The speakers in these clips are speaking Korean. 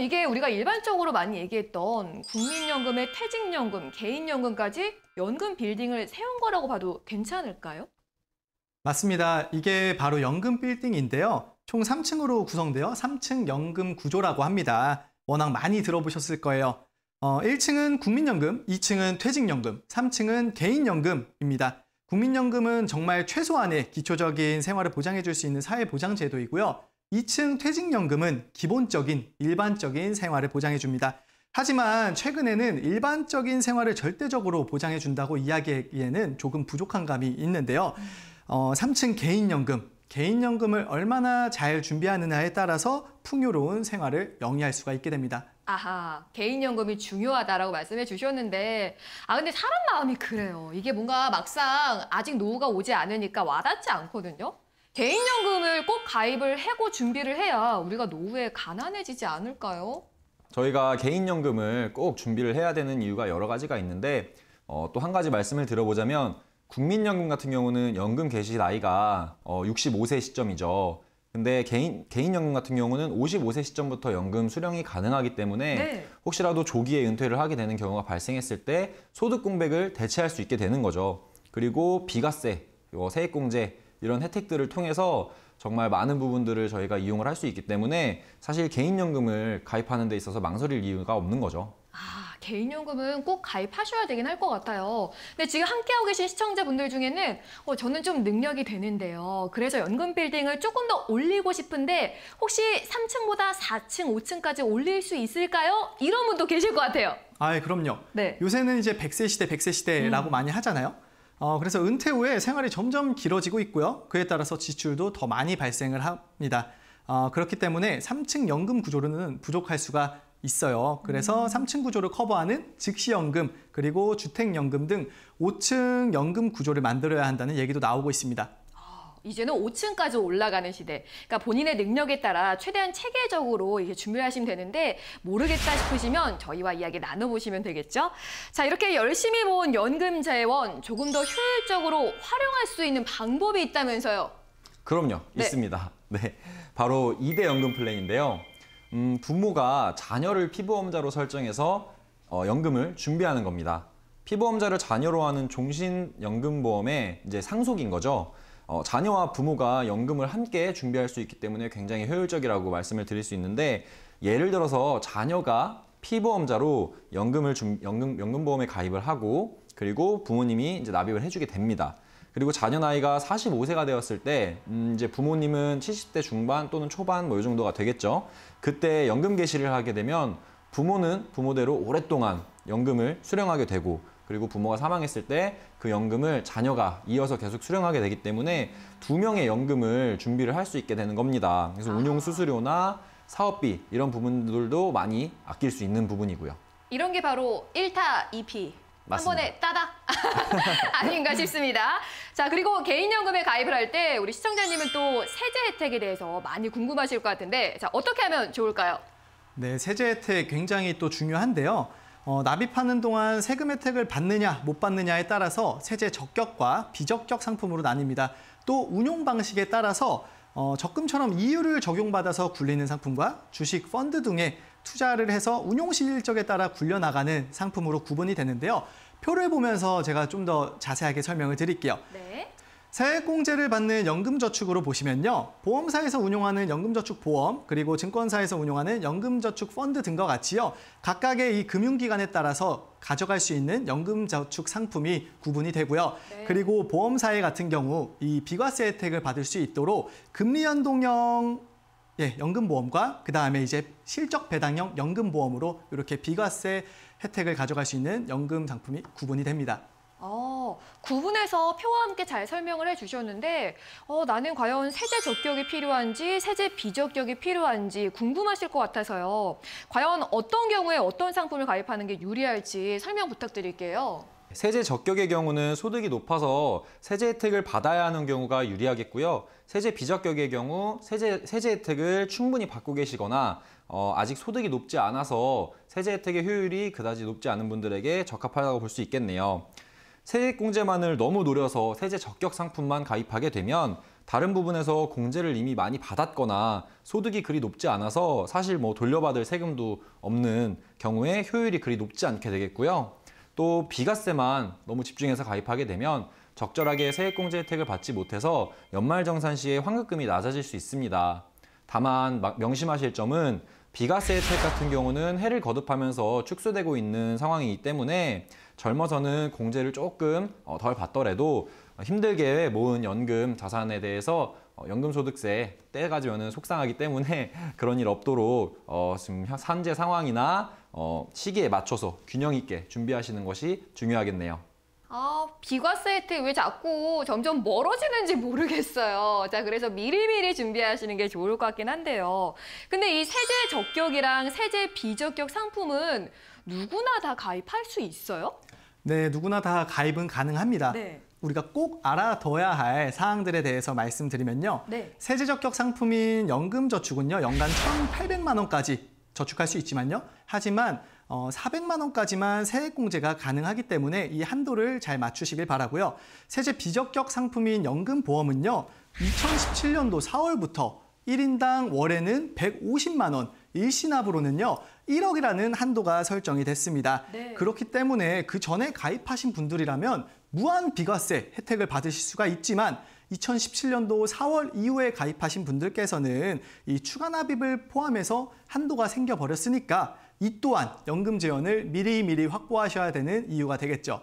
그럼 이게 우리가 일반적으로 많이 얘기했던 국민연금의 퇴직연금, 개인연금까지 연금 빌딩을 세운 거라고 봐도 괜찮을까요? 맞습니다. 이게 바로 연금 빌딩인데요. 총 3층으로 구성되어 3층 연금 구조라고 합니다. 워낙 많이 들어보셨을 거예요. 어, 1층은 국민연금, 2층은 퇴직연금, 3층은 개인연금입니다. 국민연금은 정말 최소한의 기초적인 생활을 보장해 줄수 있는 사회보장제도이고요. 2층 퇴직연금은 기본적인 일반적인 생활을 보장해줍니다. 하지만 최근에는 일반적인 생활을 절대적으로 보장해준다고 이야기하기에는 조금 부족한 감이 있는데요. 어, 3층 개인연금, 개인연금을 얼마나 잘 준비하느냐에 따라서 풍요로운 생활을 영위할 수가 있게 됩니다. 아하, 개인연금이 중요하다라고 말씀해 주셨는데 아 근데 사람 마음이 그래요. 이게 뭔가 막상 아직 노후가 오지 않으니까 와닿지 않거든요. 개인연금을 꼭 가입을 하고 준비를 해야 우리가 노후에 가난해지지 않을까요? 저희가 개인연금을 꼭 준비를 해야 되는 이유가 여러 가지가 있는데 어, 또 한 가지 말씀을 들어보자면 국민연금 같은 경우는 연금 개시 나이가 어, 65세 시점이죠. 근데 개인 개인연금 같은 경우는 55세 시점부터 연금 수령이 가능하기 때문에 네. 혹시라도 조기에 은퇴를 하게 되는 경우가 발생했을 때 소득 공백을 대체할 수 있게 되는 거죠. 그리고 비과세, 세액공제 이런 혜택들을 통해서 정말 많은 부분들을 저희가 이용을 할 수 있기 때문에 사실 개인연금을 가입하는 데 있어서 망설일 이유가 없는 거죠. 아, 개인연금은 꼭 가입하셔야 되긴 할 것 같아요. 근데 지금 함께하고 계신 시청자분들 중에는 어, 저는 좀 능력이 되는데요. 그래서 연금 빌딩을 조금 더 올리고 싶은데 혹시 3층보다 4층, 5층까지 올릴 수 있을까요? 이런 분도 계실 것 같아요. 아, 예, 그럼요. 네. 요새는 이제 100세 시대, 100세 시대라고 음. 많이 하잖아요. 어, 그래서 은퇴 후에 생활이 점점 길어지고 있고요. 그에 따라서 지출도 더 많이 발생을 합니다. 어, 그렇기 때문에 3층 연금 구조로는 부족할 수가 있어요. 그래서 음. 3층 구조를 커버하는 즉시연금, 그리고 주택연금 등 5층 연금 구조를 만들어야 한다는 얘기도 나오고 있습니다. 이제는 5층까지 올라가는 시대. 그러니까 본인의 능력에 따라 최대한 체계적으로 이게 준비하시면 되는데 모르겠다 싶으시면 저희와 이야기 나눠보시면 되겠죠. 자 이렇게 열심히 모은 연금 재원 조금 더 효율적으로 활용할 수 있는 방법이 있다면서요. 그럼요. 네. 있습니다. 네, 바로 2대 연금 플랜인데요. 음, 부모가 자녀를 피보험자로 설정해서 어, 연금을 준비하는 겁니다. 피보험자를 자녀로 하는 종신연금보험의 이제 상속인 거죠. 어, 자녀와 부모가 연금을 함께 준비할 수 있기 때문에 굉장히 효율적이라고 말씀을 드릴 수 있는데 예를 들어서 자녀가 피보험자로 연금을 좀, 연금 연금보험에 가입을 하고 그리고 부모님이 이제 납입을 해주게 됩니다. 그리고 자녀 나이가 45세가 되었을 때 음, 이제 부모님은 70대 중반 또는 초반 뭐 이 정도가 되겠죠. 그때 연금 개시를 하게 되면 부모는 부모대로 오랫동안 연금을 수령하게 되고 그리고 부모가 사망했을 때그 연금을 자녀가 이어서 계속 수령하게 되기 때문에 두 명의 연금을 준비를 할 수 있게 되는 겁니다. 그래서 아. 운용 수수료나 사업비 이런 부분들도 많이 아낄 수 있는 부분이고요. 이런 게 바로 1타 2 p 한 번에 따다 아닌가 싶습니다. 자 그리고 개인연금에 가입을 할 때 우리 시청자님은 또 세제 혜택에 대해서 많이 궁금하실 것 같은데 자 어떻게 하면 좋을까요? 네 세제 혜택 굉장히 또 중요한데요. 어, 납입하는 동안 세금 혜택을 받느냐 못 받느냐에 따라서 세제 적격과 비적격 상품으로 나뉩니다. 또 운용 방식에 따라서 어, 적금처럼 이율을 적용받아서 굴리는 상품과 주식, 펀드 등에 투자를 해서 운용 실적에 따라 굴려나가는 상품으로 구분이 되는데요. 표를 보면서 제가 좀 더 자세하게 설명을 드릴게요. 네. 세액공제를 받는 연금저축으로 보시면요. 보험사에서 운용하는 연금저축보험, 그리고 증권사에서 운용하는 연금저축펀드 등과 같이요. 각각의 이 금융기관에 따라서 가져갈 수 있는 연금저축 상품이 구분이 되고요. 네. 그리고 보험사회 같은 경우 이 비과세 혜택을 받을 수 있도록 금리 연동형 예, 연금보험과 그다음에 이제 실적 배당형 연금보험으로 이렇게 비과세 혜택을 가져갈 수 있는 연금 상품이 구분이 됩니다. 어. 구분해서 표와 함께 잘 설명을 해주셨는데 어, 나는 과연 세제 적격이 필요한지 세제 비적격이 필요한지 궁금하실 것 같아서요. 과연 어떤 경우에 어떤 상품을 가입하는 게 유리할지 설명 부탁드릴게요. 세제 적격의 경우는 소득이 높아서 세제 혜택을 받아야 하는 경우가 유리하겠고요. 세제 비적격의 경우 세제, 세제 혜택을 충분히 받고 계시거나 어, 아직 소득이 높지 않아서 세제 혜택의 효율이 그다지 높지 않은 분들에게 적합하다고 볼 수 있겠네요. 세액공제만을 너무 노려서 세제 적격 상품만 가입하게 되면 다른 부분에서 공제를 이미 많이 받았거나 소득이 그리 높지 않아서 사실 뭐 돌려받을 세금도 없는 경우에 효율이 그리 높지 않게 되겠고요. 또 비과세만 너무 집중해서 가입하게 되면 적절하게 세액공제 혜택을 받지 못해서 연말정산 시에 환급금이 낮아질 수 있습니다. 다만 명심하실 점은 비과세 혜택 같은 경우는 해를 거듭하면서 축소되고 있는 상황이기 때문에 젊어서는 공제를 조금 어, 덜 받더라도 힘들게 모은 연금 자산에 대해서 어, 연금소득세 떼가지면 속상하기 때문에 그런 일 없도록 어, 지금 산재 상황이나 어, 시기에 맞춰서 균형 있게 준비하시는 것이 중요하겠네요. 아, 비과세 혜택 왜 자꾸 점점 멀어지는지 모르겠어요. 자, 그래서 미리미리 준비하시는 게 좋을 것 같긴 한데요. 근데 이 세제 적격이랑 세제 비적격 상품은 누구나 다 가입할 수 있어요? 네, 누구나 다 가입은 가능합니다. 네. 우리가 꼭 알아둬야 할 사항들에 대해서 말씀드리면요. 네. 세제 적격 상품인 연금 저축은요. 연간 천팔백만 원까지 저축할 수 있지만요. 하지만 어, 400만 원까지만 세액공제가 가능하기 때문에 이 한도를 잘 맞추시길 바라고요. 세제 비적격 상품인 연금보험은요. 2017년도 4월부터 1인당 월에는 150만 원, 일시납으로는요. 1억이라는 한도가 설정이 됐습니다. 네. 그렇기 때문에 그 전에 가입하신 분들이라면 무한 비과세 혜택을 받으실 수가 있지만 2017년도 4월 이후에 가입하신 분들께서는 이 추가 납입을 포함해서 한도가 생겨버렸으니까 이 또한 연금 지원을 미리미리 확보하셔야 되는 이유가 되겠죠.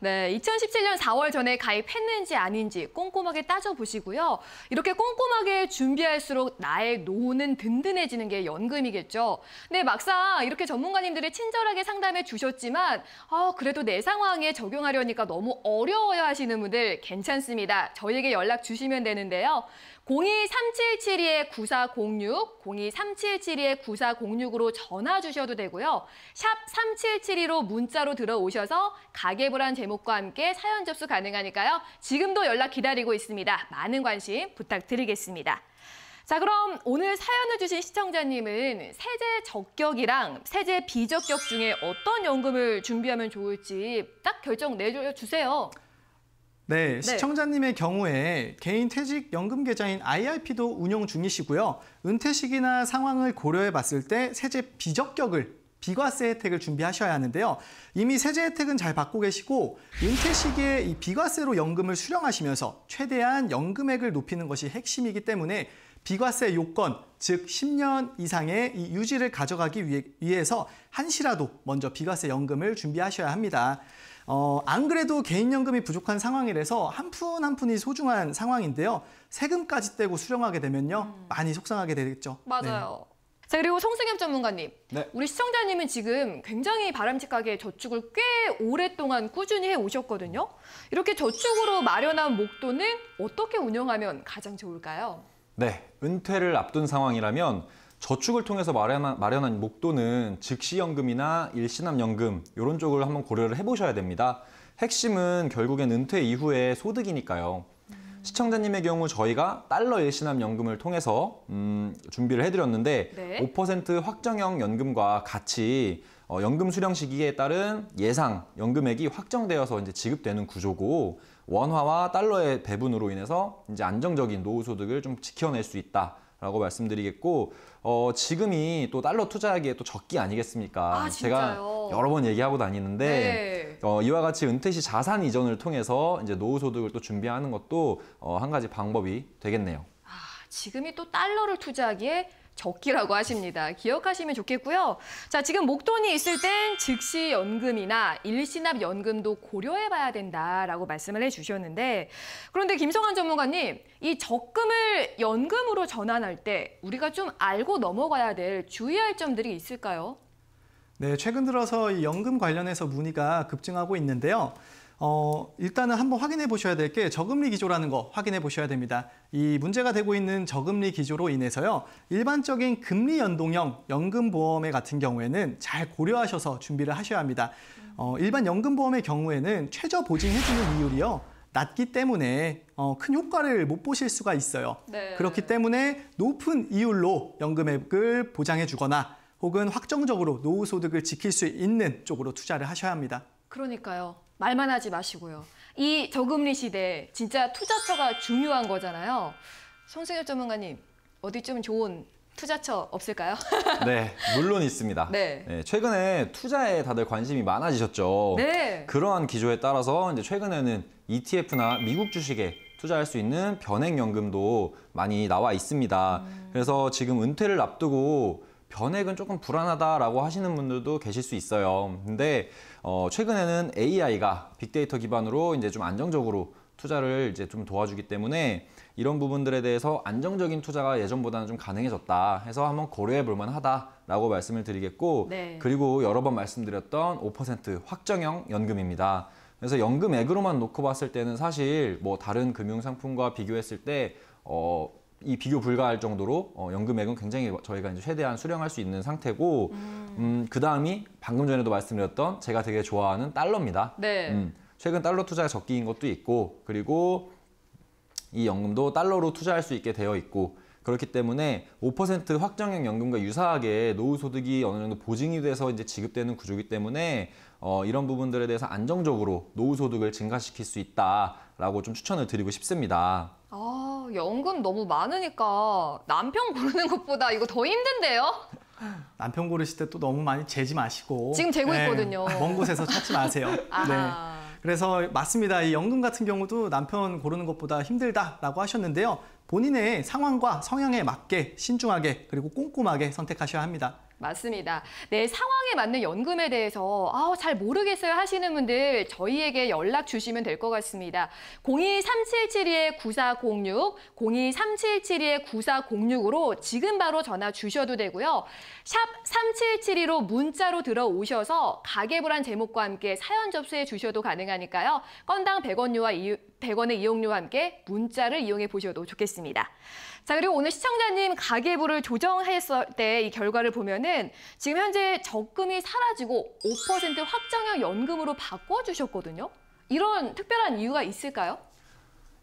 네, 2017년 4월 전에 가입했는지 아닌지 꼼꼼하게 따져보시고요. 이렇게 꼼꼼하게 준비할수록 나의 노후는 든든해지는 게 연금이겠죠. 네, 막상 이렇게 전문가님들이 친절하게 상담해 주셨지만 아, 그래도 내 상황에 적용하려니까 너무 어려워요 하시는 분들 괜찮습니다. 저에게 연락 주시면 되는데요. 02-3772-9406, 02-3772-9406으로 전화 주셔도 되고요. 샵 3772로 문자로 들어오셔서 가계불안 제목과 함께 사연 접수 가능하니까요. 지금도 연락 기다리고 있습니다. 많은 관심 부탁드리겠습니다. 자, 그럼 오늘 사연을 주신 시청자님은 세제 적격이랑 세제 비적격 중에 어떤 연금을 준비하면 좋을지 딱 결정 내주세요. 네, 네, 시청자님의 경우에 개인 퇴직 연금 계좌인 IRP도 운영 중이시고요. 은퇴 시기나 상황을 고려해 봤을 때 세제 비적격을 비과세 혜택을 준비하셔야 하는데요. 이미 세제 혜택은 잘 받고 계시고 은퇴 시기에 이 비과세로 연금을 수령하시면서 최대한 연금액을 높이는 것이 핵심이기 때문에 비과세 요건, 즉 10년 이상의 이 유지를 가져가기 위해, 위해서 한시라도 먼저 비과세 연금을 준비하셔야 합니다. 어, 안 그래도 개인연금이 부족한 상황이라서 한 푼 한 푼이 소중한 상황인데요. 세금까지 떼고 수령하게 되면요. 음. 많이 속상하게 되겠죠. 맞아요. 네. 자 그리고 성승엽 전문가님, 네. 우리 시청자님은 지금 굉장히 바람직하게 저축을 꽤 오랫동안 꾸준히 해 오셨거든요. 이렇게 저축으로 마련한 목돈을 어떻게 운영하면 가장 좋을까요? 네, 은퇴를 앞둔 상황이라면 저축을 통해서 마련한, 마련한 목돈은 즉시연금이나 일시납연금 이런 쪽을 한번 고려를 해보셔야 됩니다. 핵심은 결국엔 은퇴 이후의 소득이니까요. 음. 시청자님의 경우 저희가 달러 일시납 연금을 통해서 음, 준비를 해드렸는데 네. 5% 확정형 연금과 같이 어, 연금 수령 시기에 따른 예상 연금액이 확정되어서 이제 지급되는 구조고 원화와 달러의 배분으로 인해서 이제 안정적인 노후 소득을 좀 지켜낼 수 있다. 라고 말씀드리겠고 어, 지금이 또 달러 투자하기에 또 적기 아니겠습니까? 아, 제가 여러 번 얘기하고 다니는데 네. 어, 이와 같이 은퇴 시 자산 이전을 통해서 이제 노후 소득을 또 준비하는 것도 어, 한 가지 방법이 되겠네요. 아, 지금이 또 달러를 투자하기에 적기라고 하십니다. 기억하시면 좋겠고요. 자, 지금 목돈이 있을 땐 즉시 연금이나 일시납 연금도 고려해 봐야 된다라고 말씀을 해 주셨는데 그런데 김성환 전문가님, 이 적금을 연금으로 전환할 때 우리가 좀 알고 넘어가야 될 주의할 점들이 있을까요? 네, 최근 들어서 연금 관련해서 문의가 급증하고 있는데요. 어, 일단은 한번 확인해 보셔야 될 게 저금리 기조라는 거 확인해 보셔야 됩니다. 이 문제가 되고 있는 저금리 기조로 인해서요. 일반적인 금리 연동형 연금보험의 같은 경우에는 잘 고려하셔서 준비를 하셔야 합니다. 어, 일반 연금보험의 경우에는 최저 보증해주는 이율이요. 낮기 때문에 어, 큰 효과를 못 보실 수가 있어요. 네. 그렇기 때문에 높은 이율로 연금액을 보장해 주거나 혹은 확정적으로 노후 소득을 지킬 수 있는 쪽으로 투자를 하셔야 합니다. 그러니까요. 말만 하지 마시고요. 이 저금리 시대 진짜 투자처가 중요한 거잖아요. 송승열 전문가님 어디쯤 좋은 투자처 없을까요? 네, 물론 있습니다. 네. 네. 최근에 투자에 다들 관심이 많아지셨죠. 네. 그러한 기조에 따라서 이제 최근에는 ETF나 미국 주식에 투자할 수 있는 변액연금도 많이 나와 있습니다. 음. 그래서 지금 은퇴를 앞두고 변액은 조금 불안하다라고 하시는 분들도 계실 수 있어요. 근데 어, 최근에는 AI가 빅데이터 기반으로 이제 좀 안정적으로 투자를 이제 좀 도와주기 때문에 이런 부분들에 대해서 안정적인 투자가 예전보다는 좀 가능해졌다 해서 한번 고려해 볼 만하다라고 말씀을 드리겠고 네. 그리고 여러 번 말씀드렸던 5% 확정형 연금입니다. 그래서 연금액으로만 놓고 봤을 때는 사실 뭐 다른 금융 상품과 비교했을 때 어, 이 비교 불가할 정도로 어, 연금액은 굉장히 저희가 이제 최대한 수령할 수 있는 상태고 음, 음그 다음이 방금 전에도 말씀드렸던 제가 되게 좋아하는 달러입니다. 네. 음, 최근 달러 투자 가 적기인 것도 있고 그리고 이 연금도 달러로 투자할 수 있게 되어 있고 그렇기 때문에 5% 확정형 연금과 유사하게 노후 소득이 어느 정도 보증이 돼서 이제 지급되는 구조이기 때문에 어, 이런 부분들에 대해서 안정적으로 노후 소득을 증가시킬 수 있다라고 좀 추천을 드리고 싶습니다. 아. 연금 너무 많으니까 남편 고르는 것보다 이거 더 힘든데요? 남편 고르실 때 또 너무 많이 재지 마시고 지금 재고 네, 있거든요. 먼 곳에서 찾지 마세요. 네. 그래서 맞습니다. 이 연금 같은 경우도 남편 고르는 것보다 힘들다라고 하셨는데요. 본인의 상황과 성향에 맞게 신중하게 그리고 꼼꼼하게 선택하셔야 합니다. 맞습니다. 네, 상황에 맞는 연금에 대해서 아, 잘 모르겠어요 하시는 분들 저희에게 연락 주시면 될 것 같습니다. 023772-9406, 023772-9406으로 지금 바로 전화 주셔도 되고요. 샵 3772로 문자로 들어오셔서 가계불안 제목과 함께 사연 접수해 주셔도 가능하니까요. 건당 100원료와 100원의 이용료와 함께 문자를 이용해 보셔도 좋겠습니다. 자, 그리고 오늘 시청자님 가계부를 조정했을 때 이 결과를 보면은 때는 지금 현재 적금이 사라지고 5% 확정형 연금으로 바꿔주셨거든요. 이런 특별한 이유가 있을까요?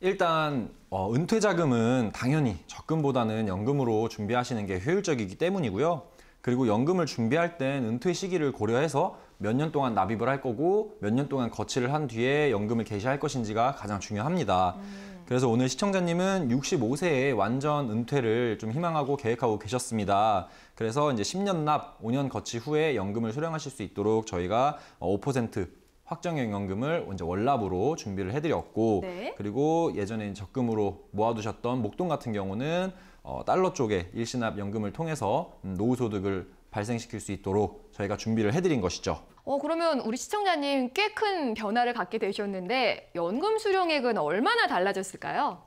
일단 어, 은퇴 자금은 당연히 적금보다는 연금으로 준비하시는 게 효율적이기 때문이고요. 그리고 연금을 준비할 땐 은퇴 시기를 고려해서 몇 년 동안 납입을 할 거고 몇 년 동안 거치를 한 뒤에 연금을 개시할 것인지가 가장 중요합니다. 음. 그래서 오늘 시청자님은 65세에 완전 은퇴를 좀 희망하고 계획하고 계셨습니다. 그래서 이제 10년 납, 5년 거치 후에 연금을 수령하실 수 있도록 저희가 5% 어, 확정연금을 형 이제 월납으로 준비를 해드렸고 네. 그리고 예전에 적금으로 모아두셨던 목돈 같은 경우는 어, 달러 쪽에 일시납 연금을 통해서 음, 노후소득을 발생시킬 수 있도록 저희가 준비를 해드린 것이죠. 어, 그러면 우리 시청자님 꽤 큰 변화를 갖게 되셨는데 연금 수령액은 얼마나 달라졌을까요?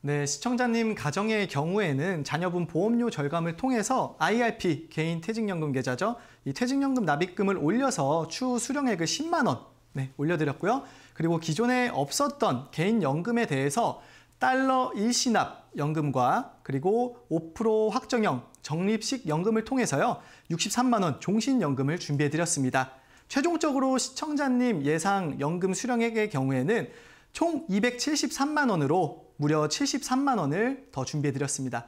네, 시청자님 가정의 경우에는 자녀분 보험료 절감을 통해서 IRP, 개인 퇴직연금 계좌죠. 이 퇴직연금 납입금을 올려서 추후 수령액을 10만 원 네, 올려드렸고요. 그리고 기존에 없었던 개인연금에 대해서 달러 일시납 연금과 그리고 5% 확정형 적립식 연금을 통해서요. 63만 원 종신연금을 준비해 드렸습니다. 최종적으로 시청자님 예상 연금 수령액의 경우에는 총 273만 원으로 무려 73만 원을 더 준비해 드렸습니다.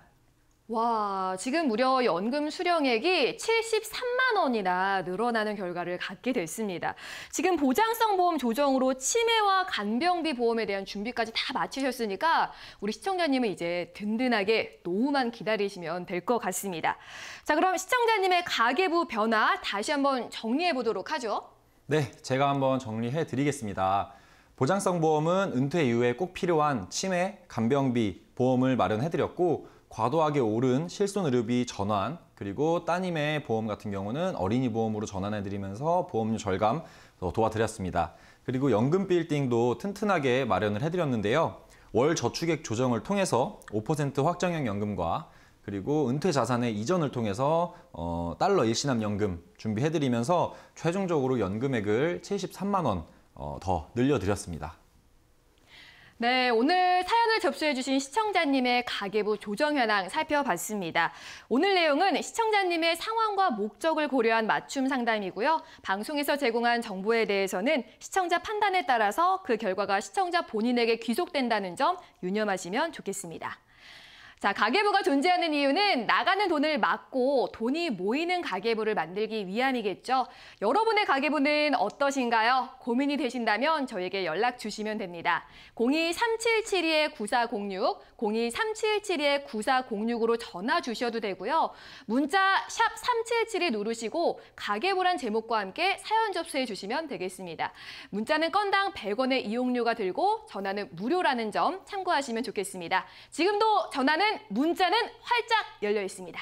와, 지금 무려 연금 수령액이 73만 원이나 늘어나는 결과를 갖게 됐습니다. 지금 보장성 보험 조정으로 치매와 간병비 보험에 대한 준비까지 다 마치셨으니까 우리 시청자님은 이제 든든하게 노후만 기다리시면 될 것 같습니다. 자, 그럼 시청자님의 가계부 변화 다시 한번 정리해 보도록 하죠. 네, 제가 한번 정리해 드리겠습니다. 보장성 보험은 은퇴 이후에 꼭 필요한 치매, 간병비 보험을 마련해 드렸고 과도하게 오른 실손 의료비 전환 그리고 따님의 보험 같은 경우는 어린이 보험으로 전환해드리면서 보험료 절감 도와드렸습니다. 그리고 연금 빌딩도 튼튼하게 마련을 해드렸는데요. 월 저축액 조정을 통해서 5% 확정형 연금과 그리고 은퇴 자산의 이전을 통해서 어, 달러 일시납 연금 준비해드리면서 최종적으로 연금액을 73만 원더 어, 늘려드렸습니다. 네, 오늘 사연을 접수해주신 시청자님의 가계부 조정 현황 살펴봤습니다. 오늘 내용은 시청자님의 상황과 목적을 고려한 맞춤 상담이고요. 방송에서 제공한 정보에 대해서는 시청자 판단에 따라서 그 결과가 시청자 본인에게 귀속된다는 점 유념하시면 좋겠습니다. 자, 가계부가 존재하는 이유는 나가는 돈을 막고 돈이 모이는 가계부를 만들기 위함이겠죠. 여러분의 가계부는 어떠신가요? 고민이 되신다면 저에게 연락 주시면 됩니다. 02-3772-9406, 02-3772-9406으로 전화 주셔도 되고요. 문자 샵 3772 누르시고 가계부란 제목과 함께 사연 접수해 주시면 되겠습니다. 문자는 건당 100원의 이용료가 들고 전화는 무료라는 점 참고하시면 좋겠습니다. 지금도 전화는 문자는 활짝 열려 있습니다.